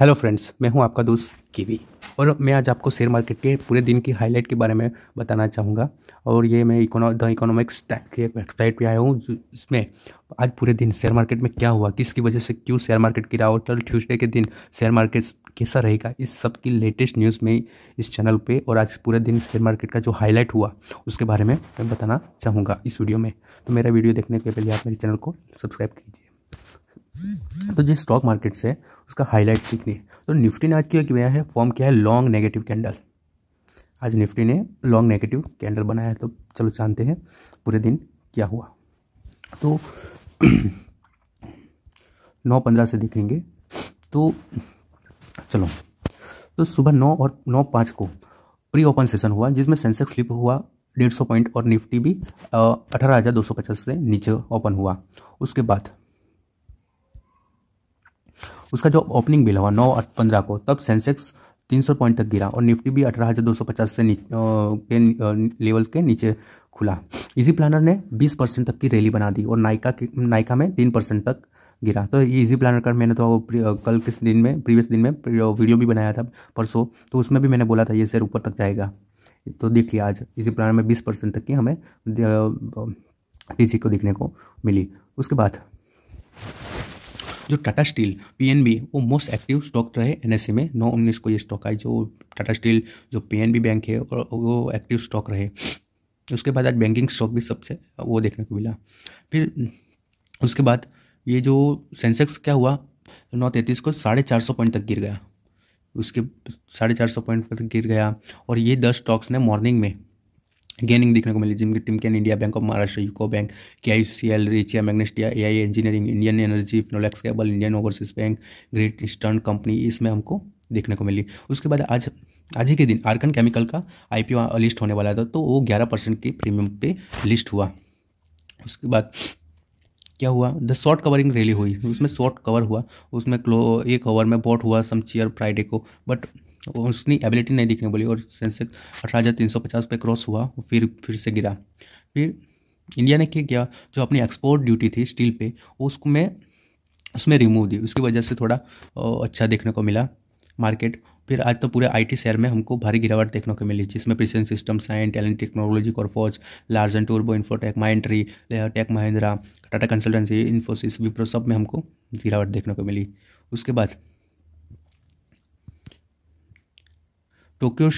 hello friends मैं हूं आपका दोस्त कीवी और मैं आज आपको शेयर मार्केट के पूरे दिन की हाईलाइट के बारे में बताना चाहूँगा और ये मैं इकोनो द इकोनॉमिक्स के वेबसाइट पे आया हूँ इसमें आज पूरे दिन शेयर मार्केट में क्या हुआ किसकी वजह से क्यों शेयर मार्केट गिरा और कल ट्यूसडे के दिन शेयर मार्केट कैसा रहेगा इस सब की लेटेस्ट न्यूज़ में इस चैनल पे और आज पूरे दिन शेयर मार्केट का जो हाईलाइट हुआ उसके बारे में मैं बताना चाहूँगा इस वीडियो में तो मेरा वीडियो देखने के पहले आप मेरे चैनल को सब्सक्राइब कीजिए तो जिस स्टॉक मार्केट से उसका हाईलाइट सीखनी तो निफ्टी ने आज क्या किया है फॉर्म किया है लॉन्ग नेगेटिव कैंडल आज निफ्टी ने लॉन्ग नेगेटिव कैंडल बनाया है तो चलो जानते हैं पूरे दिन क्या हुआ तो नौ पंद्रह से देखेंगे तो चलो तो सुबह नौ और नौ पाँच को प्री ओपन सेशन हुआ जिसमें सेंसेक्स स्लिप हुआ डेढ़ सौ पॉइंट और निफ्टी भी अठारह हज़ार दो सौ पचास से नीचे ओपन हुआ उसके बाद उसका जो ओपनिंग बिल हुआ नौ पंद्रह को तब सेंसेक्स तीन सौ पॉइंट तक गिरा और निफ्टी भी अठारह हज़ार दो सौ पचास से के लेवल के नीचे खुला इजी प्लानर ने बीस परसेंट तक की रैली बना दी और नायका की नायका में तीन परसेंट तक गिरा तो ये इजी प्लानर का मैंने तो कल किस दिन में प्रीवियस दिन में वीडियो भी बनाया था परसों तो उसमें भी मैंने बोला था ये शेयर ऊपर तक जाएगा तो देखिए आज इसी प्लान में बीस परसेंट तक की हमें टीसी को देखने को मिली उसके बाद जो टाटा स्टील पीएनबी वो मोस्ट एक्टिव स्टॉक रहे एनएसए e में नौ उन्नीस को ये स्टॉक आई जो टाटा स्टील जो पीएनबी बैंक है और वो एक्टिव स्टॉक रहे उसके बाद आज बैंकिंग स्टॉक भी सबसे वो देखने को मिला फिर उसके बाद ये जो सेंसेक्स क्या हुआ नौ तैंतीस को साढ़े चार सौ पॉइंट तक गिर गया उसके साढ़े चार सौ पॉइंट तक गिर गया और ये दस स्टॉक्स ने मॉर्निंग में गेनिंग देखने को मिली जिनकी team can India bank of Maharashtra UCO bank के आई सी एल रिचिया Magnesita A I engineering Indian energy Finolex cable Indian overseas bank great eastern company इसमें हमको देखने को मिली उसके बाद आज आज ही के दिन आर्कन केमिकल का आई पी लिस्ट होने वाला था तो वो ग्यारह परसेंट के प्रीमियम पे लिस्ट हुआ उसके बाद क्या हुआ द शॉर्ट कवरिंग रैली हुई उसमें शॉर्ट कवर हुआ उसमें क्लो एक ओवर में बॉट हुआ सम चेयर फ्राइडे को बट उसकी एबिलिटी नहीं दिखने बोली और सेंसेक्स अठारह हज़ार तीन सौ पचास पर क्रॉस हुआ फिर फिर से गिरा फिर इंडिया ने क्या किया जो अपनी एक्सपोर्ट ड्यूटी थी स्टील पे उसको मैं उसमें रिमूव दी उसकी वजह से थोड़ा अच्छा देखने को मिला मार्केट फिर आज तो पूरे आईटी शेयर में हमको भारी गिरावट देखने को मिली जिसमें persistent system science talent technology Coforge Larsen and टूर्बो Infotech Mindtree tech Mahindra Tata consultancy Infosys Wipro सब में हमको गिरावट देखने को मिली उसके बाद टोक्यो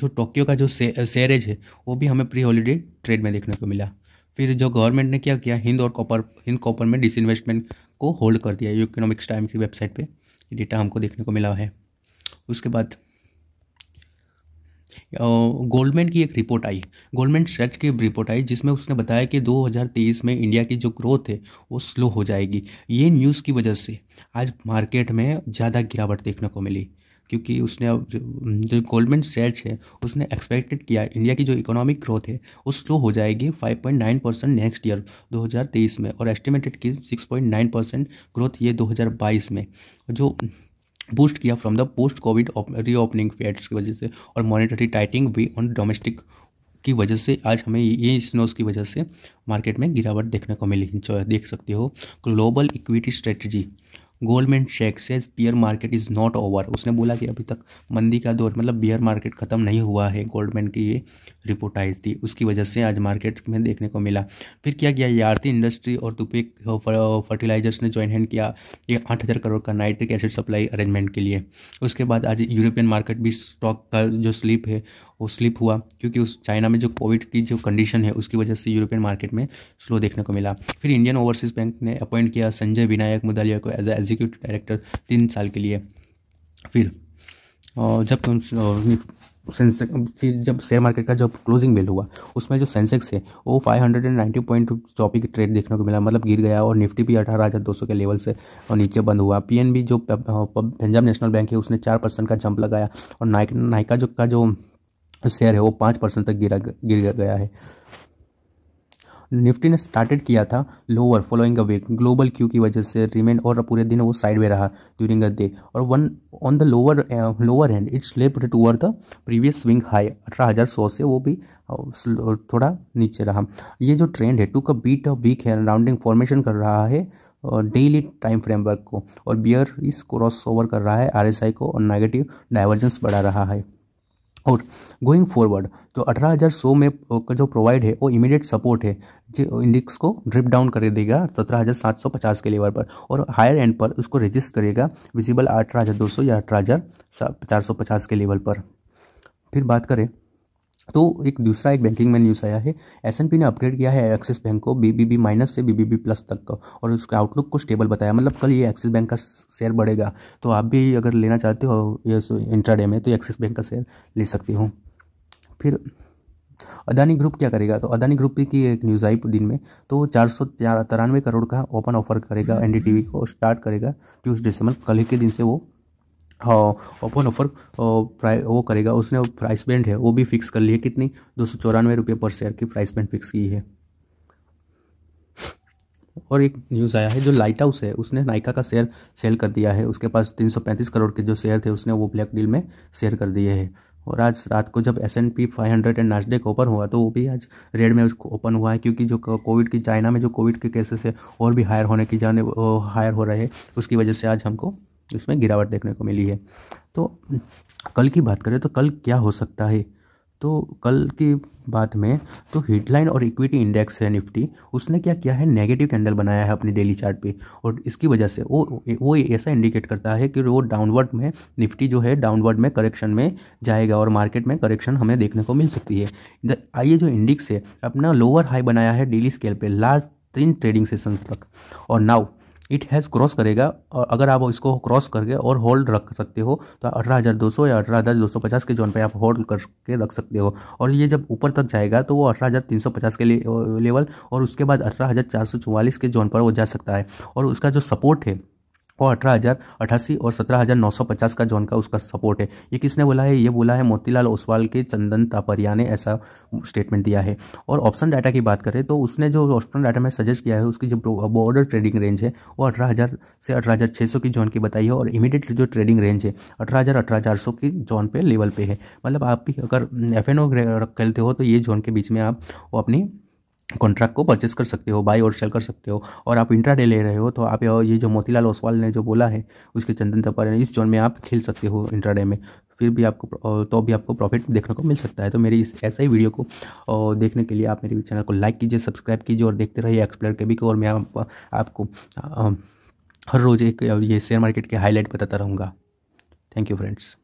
जो टोक्यो का जो सैरेज है वो भी हमें प्री हॉलीडे ट्रेड में देखने को मिला फिर जो गवर्नमेंट ने क्या किया हिंद और कॉपर हिंद कॉपर में डिसइन्वेस्टमेंट को होल्ड कर दिया इकोनॉमिक्स टाइम की वेबसाइट पे ये डेटा हमको देखने को मिला है उसके बाद गोल्डमैन की एक रिपोर्ट आई गोल्डमैन सेट की रिपोर्ट आई जिसमें उसने बताया कि 2023 में इंडिया की जो ग्रोथ है वो स्लो हो जाएगी ये न्यूज़ की वजह से आज मार्केट में ज़्यादा गिरावट देखने को मिली क्योंकि उसने अब जो गोल्डमैन सैच है उसने एक्सपेक्टेड किया इंडिया की जो इकोनॉमिक ग्रोथ है वो स्लो हो जाएगी 5.9 परसेंट नेक्स्ट ईयर 2023 में और एस्टिमेटेड की 6.9 परसेंट ग्रोथ ये 2022 में जो बूस्ट किया from the post covid reopening feds की वजह से और मॉनिटरी टाइटिंग भी ऑन डोमेस्टिक की वजह से आज हमें ये स्नोज की वजह से मार्केट में गिरावट देखने को मिली जो देख सकते हो global equity strategy Goldman Sachs से bear market is not over उसने बोला कि अभी तक मंदी का दौर मतलब बियर मार्केट ख़त्म नहीं हुआ है गोल्डमैन की ये रिपोर्ट आई थी उसकी वजह से आज मार्केट में देखने को मिला फिर क्या किया ये आरती इंडस्ट्री और तुपिक फर्टिलाइजर्स ने ज्वाइन हैंड किया ये आठ हज़ार करोड़ का नाइट्रिक एसिड सप्लाई अरेंजमेंट के लिए उसके बाद आज यूरोपियन मार्केट भी स्टॉक का जो स्लिप है वो स्लिप हुआ क्योंकि उस चाइना में जो कोविड की जो कंडीशन है उसकी वजह से यूरोपियन मार्केट में स्लो देखने को मिला फिर इंडियन ओवरसीज़ बैंक ने अपॉइंट किया संजय विनायक मुदालिया को एज एग्जीक्यूटिव डायरेक्टर तीन साल के लिए फिर जब सेंसेक्स फिर जब शेयर मार्केट का जब क्लोजिंग बेल हुआ उसमें जो सेंसेक्स है वो five hundred and ninety point चौपी की ट्रेड देखने को मिला मतलब गिर गया और निफ्टी भी अठारह हज़ार दो सौ के लेवल से और नीचे बंद हुआ पीएनबी जो पंजाब नेशनल बैंक है उसने चार परसेंट का जंप लगाया और नाइक नाइका जो का जो शेयर है वो पाँच परसेंट तक गिरा गिर गया है निफ्टी ने स्टार्टेड किया था lower following a weak global cue की वजह से रिमेन और पूरे दिन वो साइड में रहा ड्यूरिंग अ डे और one on the lower lower hand it's leaped toward the previous swing high अठारह हज़ार सौ से वो भी uh, थोड़ा नीचे रहा ये जो ट्रेंड है टू का बीट अ वीक है राउंडिंग फॉर्मेशन कर रहा है डेली टाइम फ्रेमवर्क को और बियर इस क्रॉस ओवर कर रहा है आर को और नेगेटिव डाइवर्जेंस बढ़ा रहा है और गोइंग फॉरवर्ड जो 18000 में का जो प्रोवाइड है वो इमीडिएट सपोर्ट है जो इंडेक्स को ड्रिप डाउन कर देगा 17750 के लेवल पर और हायर एंड पर उसको रजिस्ट करेगा विजिबल 18200 या 18450 के लेवल पर फिर बात करें तो एक दूसरा एक बैंकिंग में न्यूज़ आया है एस ने अपग्रेड किया है एक्सिस बैंक को बी बी बी माइनस से बी बी बी प्लस तक का और उसका आउटलुक को स्टेबल बताया मतलब कल ये एक्सिस बैंक का शेयर बढ़ेगा तो आप भी अगर लेना चाहते हो ये इंट्राडे में तो एक्सिस बैंक का शेयर ले सकती हूँ फिर अदानी ग्रुप क्या करेगा तो अदानी ग्रुप की एक न्यूज़ आई दिन में तो चार सौ तिरानवे करोड़ का ओपन ऑफर करेगा एन को स्टार्ट करेगा ट्यूजडे से मतलब कल के दिन से वो ओपन हाँ, ऑफर वो करेगा उसने प्राइस बैंड है वो भी फिक्स कर ली है कितनी दो सौ चौरानवे रुपये पर शेयर की प्राइस बैंड फिक्स की है और एक न्यूज़ आया है जो लाइट हाउस है उसने नाइका का शेयर सेल कर दिया है उसके पास तीन सौ पैंतीस करोड़ के जो शेयर थे उसने वो ब्लैक डील में शेयर कर दिए है और आज रात को जब S N P five hundred and Nasdaq open हुआ तो वो भी आज रेड में ओपन हुआ है क्योंकि जो कोविड की चाइना में जो कोविड के केसेस है और भी हायर होने की जाने हायर हो रहे हैं उसकी वजह से आज हमको इसमें गिरावट देखने को मिली है तो कल की बात करें तो कल क्या हो सकता है तो कल की बात में तो हेडलाइन और इक्विटी इंडेक्स है निफ्टी उसने क्या किया है नेगेटिव कैंडल बनाया है अपने डेली चार्ट पे और इसकी वजह से वो वो ऐसा इंडिकेट करता है कि वो डाउनवर्ड में निफ्टी जो है डाउनवर्ड में करेक्शन में जाएगा और मार्केट में करेक्शन हमें देखने को मिल सकती है इधर आइए जो इंडिक्स है अपना लोअर हाई बनाया है डेली स्केल पर लास्ट तीन ट्रेडिंग सेशन तक और नाउ इट हैज़ क्रॉस करेगा और अगर आप इसको क्रॉस करके और होल्ड रख सकते हो तो अठारह हज़ार दो सौ या अठारह हज़ार दो सौ पचास के जोन पे आप होल्ड करके रख सकते हो और ये जब ऊपर तक जाएगा तो वो अठारह हज़ार तीन सौ पचास के लेवल और उसके बाद अठारह हज़ार चार सौ चौवालीस के जोन पर वो जा सकता है और उसका जो सपोर्ट है को अठारह हज़ार अठासी और सत्रह हज़ार नौ सौ पचास का जोन का उसका सपोर्ट है ये किसने बोला है ये बोला है मोतीलाल ओसवाल के चंदन तापरिया ने ऐसा स्टेटमेंट दिया है और ऑप्शन डाटा की बात करें तो उसने जो ऑप्शन डाटा में सजेस्ट किया है उसकी जो बॉर्डर ट्रेडिंग रेंज है वो अठारह हज़ार से अठारह हज़ार छः सौ की जोन की बताई है और इमीडिएट जो ट्रेडिंग रेंज है अठारह हज़ार अठारह हजार सौ की जोन पे लेवल पे है मतलब आप भी अगर एफ एन ओ खेलते हो तो ये जोन के बीच में आप अपनी कॉन्ट्रैक्ट को परचेस कर सकते हो बाई और सेल कर सकते हो और आप इंट्राडे ले रहे हो तो आप ये जो मोतीलाल ओसवाल ने जो बोला है उसके चंदन तपर इस जोन में आप खेल सकते हो इंट्राडे में फिर भी आपको तो भी आपको प्रॉफिट देखने को मिल सकता है तो मेरी इस ऐसे ही वीडियो को देखने के लिए आप मेरे चैनल को लाइक कीजिए सब्सक्राइब कीजिए और देखते रहिए एक्सप्लोर के भी को और मैं आप, आपको हर रोज़ एक ये शेयर मार्केट के हाईलाइट बताता रहूँगा थैंक यू फ्रेंड्स